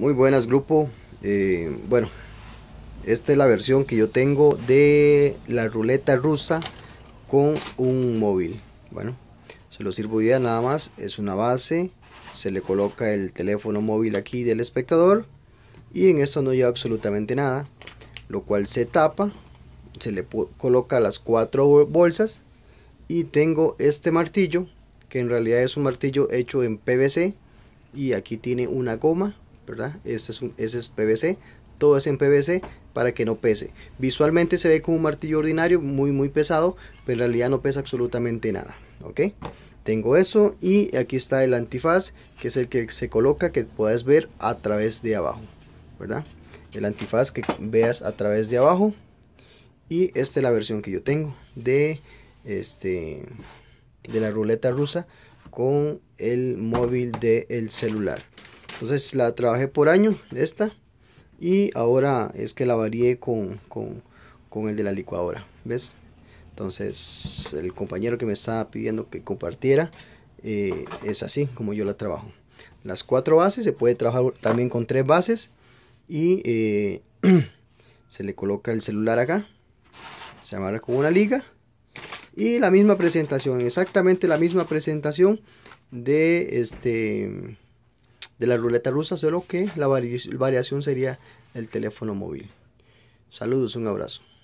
Muy buenas grupo. Eh, bueno, esta es la versión que yo tengo de la ruleta rusa con un móvil. Bueno, se lo sirvo idea nada más. Es una base. Se le coloca el teléfono móvil aquí del espectador. Y en eso no lleva absolutamente nada. Lo cual se tapa. Se le coloca las cuatro bolsas. Y tengo este martillo. Que en realidad es un martillo hecho en PVC. Y aquí tiene una goma ¿verdad? Este es, PVC, todo es en PVC para que no pese. Visualmente se ve como un martillo ordinario, muy muy pesado, pero en realidad no pesa absolutamente nada, ¿ok? Tengo eso y aquí está el antifaz, que es el que se coloca, que puedes ver a través de abajo, ¿verdad? El antifaz que veas a través de abajo y esta es la versión que yo tengo de este de la ruleta rusa con el móvil del celular entonces la trabajé por año esta y ahora es que la varié con, el de la licuadora ves entonces el compañero que me estaba pidiendo que compartiera eh, es así como yo la trabajo las cuatro bases se puede trabajar también con tres bases y eh, se le coloca el celular acá se amarra con una liga y la misma presentación exactamente la misma presentación de este de la ruleta rusa, solo que la variación sería el teléfono móvil. Saludos, un abrazo.